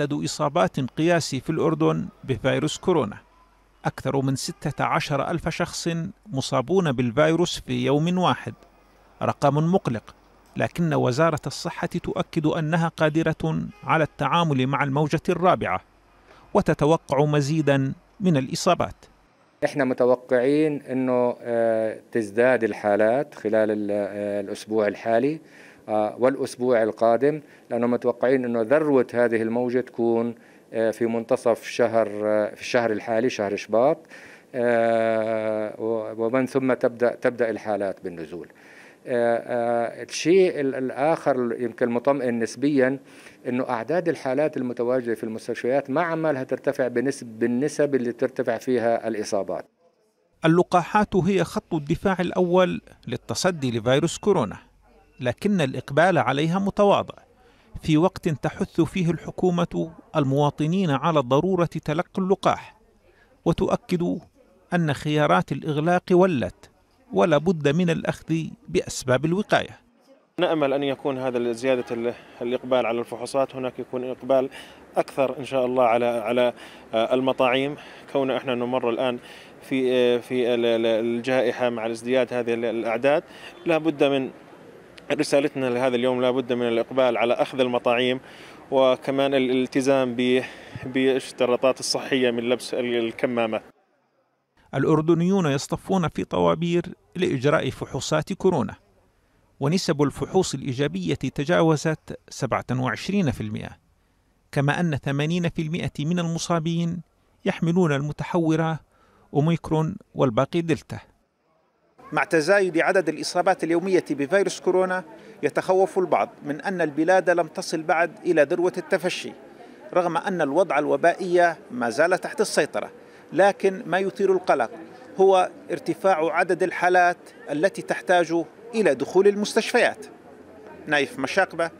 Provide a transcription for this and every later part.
عدد إصابات قياسي في الأردن بفيروس كورونا أكثر من 16 ألف شخص مصابون بالفيروس في يوم واحد رقم مقلق لكن وزارة الصحة تؤكد أنها قادرة على التعامل مع الموجة الرابعة وتتوقع مزيدا من الإصابات احنا متوقعين انه آه، تزداد الحالات خلال آه، الاسبوع الحالي آه، والاسبوع القادم لانه متوقعين انه ذروه هذه الموجه تكون في منتصف شهر في الشهر الحالي شهر شباط ومن ثم تبدا تبدا الحالات بالنزول آه، آه، الشيء الآخر يمكن مطمئن نسبيا أنه أعداد الحالات المتواجدة في المستشفيات ما عمالها ترتفع بنسب بالنسب اللي ترتفع فيها الإصابات اللقاحات هي خط الدفاع الأول للتصدي لفيروس كورونا لكن الإقبال عليها متواضع في وقت تحث فيه الحكومة المواطنين على ضرورة تلقي اللقاح وتؤكد أن خيارات الإغلاق ولت ولا بد من الأخذ بأسباب الوقاية نأمل أن يكون هذا زيادة الإقبال على الفحوصات هناك يكون إقبال أكثر إن شاء الله على على آه، المطاعيم كون إحنا نمر الآن في آه، في الجائحة مع ازدياد هذه الأعداد لا بد من رسالتنا لهذا اليوم لا بد من الإقبال على أخذ المطاعيم وكمان الالتزام بالاشتراطات الصحية من لبس الكمامة الأردنيون يصطفون في طوابير لإجراء فحوصات كورونا ونسب الفحوص الإيجابية تجاوزت 27% كما أن 80% من المصابين يحملون المتحورة أوميكرون والباقي دلتا مع تزايد عدد الإصابات اليومية بفيروس كورونا يتخوف البعض من أن البلاد لم تصل بعد إلى ذروة التفشي رغم أن الوضع الوبائي ما زال تحت السيطرة لكن ما يثير القلق هو ارتفاع عدد الحالات التي تحتاج إلى دخول المستشفيات نايف مشاقبة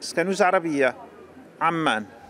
سكانوز عربية عمان